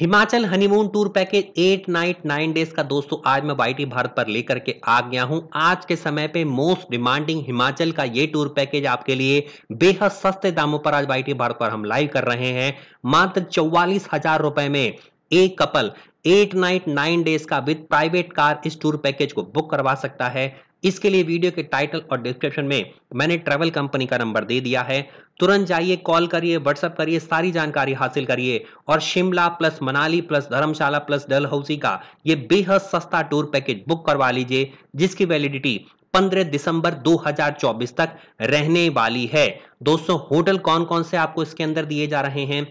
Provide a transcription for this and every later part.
Himachal honeymoon tour package eight night nine days का दोस्तों आज मैं वाई भारत पर लेकर के आ गया हूं आज के समय पे मोस्ट डिमांडिंग हिमाचल का ये टूर पैकेज आपके लिए बेहद सस्ते दामों पर आज वाई भारत पर हम लाइव कर रहे हैं मात्र चौवालीस हजार रुपए में एक couple eight night nine days का विद प्राइवेट कार इस टूर पैकेज को बुक करवा सकता है इसके लिए वीडियो के टाइटल और डिस्क्रिप्शन में मैंने ट्रेवल कंपनी का नंबर दे दिया है तुरंत जाइए कॉल करिए व्हाट्सअप करिए सारी जानकारी हासिल करिए और Shimla plus Manali plus Dharamshala plus Dalhousie का ये बेहद सस्ता टूर पैकेज बुक करवा लीजिए जिसकी वैलिडिटी 15 दिसंबर 2024 तक रहने वाली है दोस्तों होटल कौन कौन से आपको इसके अंदर दिए जा रहे हैं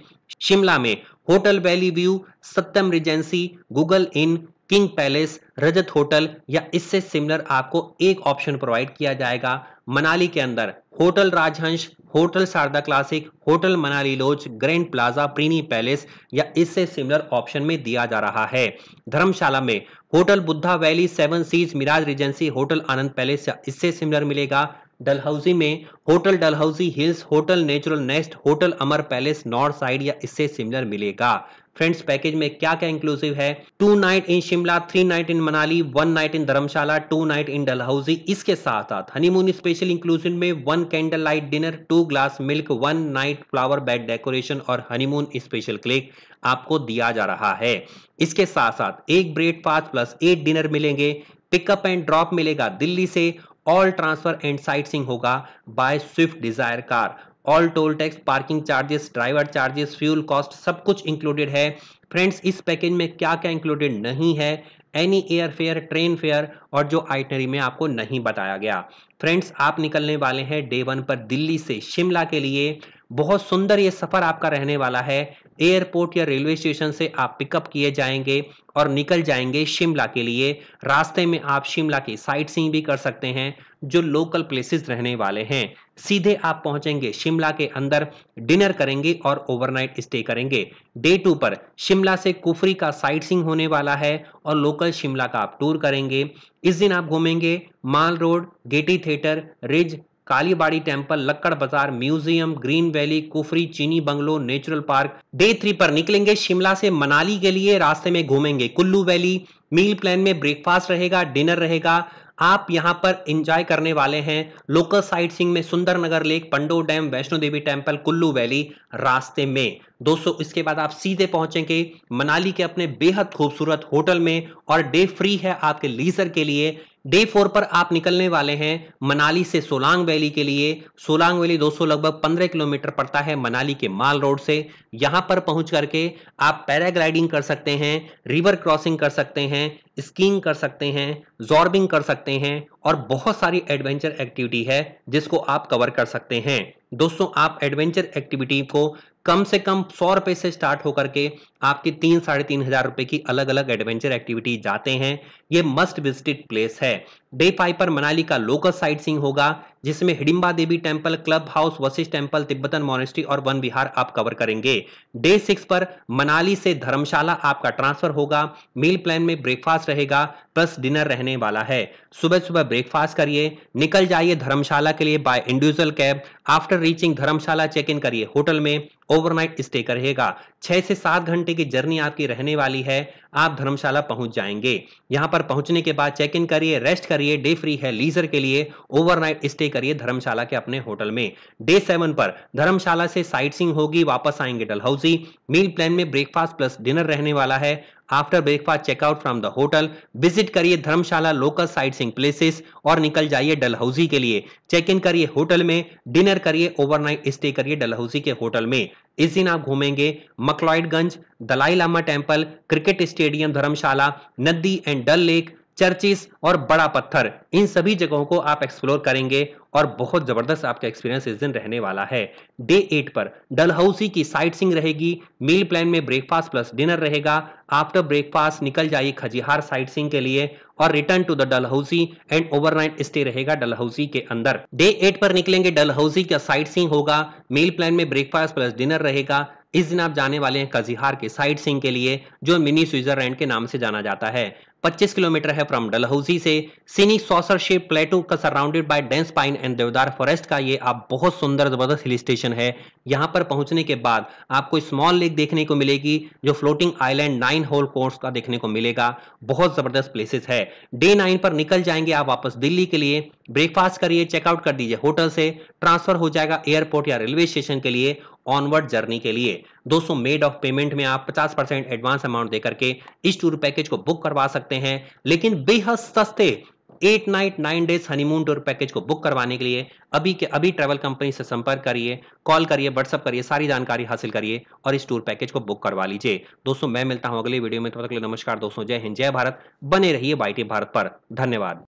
शिमला में hotel valley view Satyam regency Google inn king palace Rajat hotel या इससे सिमिलर आपको एक ऑप्शन प्रोवाइड किया जाएगा मनाली के अंदर hotel Rajhans hotel Sharda classic hotel Manali lodge grand plaza प्रीनी पैलेस या इससे सिमिलर ऑप्शन में दिया जा रहा है धर्मशाला में hotel Buddha valley seven seas mirage regency hotel Anand palace या इससे सिमिलर मिलेगा डलहौजी में hotel Dalhousie hills hotel natural nest hotel Amar palace north side या इससे सिमिलर मिलेगा फ्रेंड्स पैकेज में क्या क्या इंक्लूसिव है two night in Shimla three night in Manali one night in Dharamshala two night in Dalhousie इसके साथ साथ हनीमून स्पेशल इंक्लूसिव में one candle light dinner two glass milk one night flower bed decoration और हनीमून स्पेशल क्लिक आपको दिया जा रहा है इसके साथ साथ एक ब्रेकफास्ट प्लस एट डिनर मिलेंगे पिकअप एंड ड्रॉप मिलेगा दिल्ली से all transfer and sightseeing होगा bye Swift Dzire car all toll tax parking charges driver charges fuel cost सब कुछ इंक्लूडेड है फ्रेंड्स इस पैकेज में क्या क्या इंक्लूडेड नहीं है any air fare train fare और जो आइटनरी में आपको नहीं बताया गया फ्रेंड्स आप निकलने वाले हैं डे वन पर दिल्ली से शिमला के लिए बहुत सुंदर ये सफ़र आपका रहने वाला है एयरपोर्ट या रेलवे स्टेशन से आप पिकअप किए जाएंगे और निकल जाएंगे शिमला के लिए रास्ते में आप शिमला की साइट सीइंग भी कर सकते हैं जो लोकल प्लेसेस रहने वाले हैं सीधे आप पहुंचेंगे शिमला के अंदर डिनर करेंगे और ओवरनाइट स्टे करेंगे डे टू पर शिमला से कुफरी का साइट सीइंग होने वाला है और लोकल शिमला का आप टूर करेंगे इस दिन आप घूमेंगे Mall Road Gaiety Theatre Ridge Kalibari temple Lakkar Bazaar museum Green Valley Kufri Chini bungalow natural park day three पर निकलेंगे शिमला से मनाली के लिए रास्ते में घूमेंगे कुल्लू वैली मील प्लान में ब्रेकफास्ट रहेगा डिनर रहेगा आप यहां पर इंजॉय करने वाले हैं लोकल साइट सिंह में Sundar Nagar lake Pandoh dam Vaishno Devi temple Kullu valley रास्ते में दोस्तों इसके बाद आप सीधे पहुंचेंगे मनाली के अपने बेहद खूबसूरत होटल में और डे फ्री है आपके लीजर के लिए डे फोर पर आप निकलने वाले हैं मनाली से सोलांग वैली के लिए सोलांग वैली दोस्तों लगभग 15 किलोमीटर पड़ता है मनाली के माल रोड से यहां पर पहुंच करके आप पैराग्लाइडिंग कर सकते हैं रिवर क्रॉसिंग कर सकते हैं स्कीइंग कर सकते हैं जॉर्बिंग कर सकते हैं और बहुत सारी एडवेंचर एक्टिविटी है जिसको आप कवर कर सकते हैं दोस्तों आप एडवेंचर एक्टिविटी को कम से कम सौ रुपए से स्टार्ट होकर के आपके तीन साढ़े तीन हजार रुपए की अलग अलग एडवेंचर एक्टिविटी जाते हैं ये मस्ट विजिटेड प्लेस है डे फाइव पर मनाली का लोकल साइट सींग होगा जिसमें Hidimba Devi temple club house Vashisht temple Tibetan monastery और वन विहार आप कवर करेंगे डे सिक्स पर मनाली से धर्मशाला आपका ट्रांसफर होगा मील प्लान में ब्रेकफास्ट रहेगा प्लस डिनर रहने वाला है सुबह सुबह ब्रेकफास्ट करिए निकल जाइए धर्मशाला के लिए by individual cab after reaching Dharamshala check in करिए होटल में ओवरनाइट स्टे करेगा छह से सात घंटे की जर्नी आपकी रहने वाली है आप धर्मशाला पहुंच जाएंगे यहां पर पहुंचने के बाद चेक इन करिए रेस्ट करिए डे फ्री है लीजर के लिए ओवरनाइट स्टे करिए धर्मशाला के अपने होटल में डे सेवन पर धर्मशाला से साइट सीइंग होगी वापस आएंगे डलहौजी मील प्लान में ब्रेकफास्ट प्लस डिनर रहने वाला है after breakfast checkout from the hotel visit करिए Dharamshala local sightseeing places और निकल जाइए डलहौजी के लिए चेक इन करिए होटल में डिनर करिए ओवरनाइट स्टे करिए डलहौजी के होटल में इस दिन आप घूमेंगे McLeodganj Dalai Lama temple cricket stadium Dharamshala Naddi and dull lake churches और बड़ा पत्थर इन सभी जगहों को आप एक्सप्लोर करेंगे और बहुत ज़बरदस्त आपका एक्सपीरियंस इस दिन रहने वाला है डे एट पर डलहौसी की साइट सिंग रहेगी मील प्लान में ब्रेकफास्ट प्लस डिनर रहेगा आफ्टर ब्रेकफास्ट निकल जाइए खजिहार साइट सिंग के लिए और return to the Dalhousie and overnight stay रहेगा डलहौसी के अंदर डे एट पर निकलेंगे डलहौसी का साइट सिंग होगा मील प्लान में ब्रेकफास्ट प्लस डिनर रहेगा इस दिन आप जाने वाले हैं कजिहार के साइट सिंह के लिए जो मिनी स्विट्जरलैंड के नाम से जाना जाता है 25 किलोमीटर है फ्रॉम डलहौजी से सीनिक शेप प्लेटो का surrounded by dense pine and deodar forest का ये आप बहुत सुंदर जबरदस्त हिल स्टेशन है यहाँ पर पहुंचने के बाद आपको स्मॉल लेक देखने को मिलेगी जो floating island nine hole course का देखने को मिलेगा बहुत जबरदस्त प्लेसेस है डे नाइन पर निकल जाएंगे आप वापस दिल्ली के लिए ब्रेकफास्ट करिए चेकआउट कर दीजिए होटल से ट्रांसफर हो जाएगा एयरपोर्ट या रेलवे स्टेशन के लिए ऑनवर्ड जर्नी के लिए दोस्तों मेड ऑफ पेमेंट में आप 50 परसेंट एडवांस अमाउंट देकर के इस टूर पैकेज को बुक करवा सकते हैं लेकिन बेहद सस्ते eight night nine days honeymoon tour package को बुक करवाने के लिए अभी के अभी ट्रैवल कंपनी से संपर्क करिए कॉल करिए व्हाट्सअप करिए सारी जानकारी हासिल करिए और इस टूर पैकेज को बुक करवा लीजिए दोस्तों मैं मिलता हूं अगले वीडियो में तब तो तक नमस्कार दोस्तों जय हिंद जय भारत बने रहिए बाई भारत पर धन्यवाद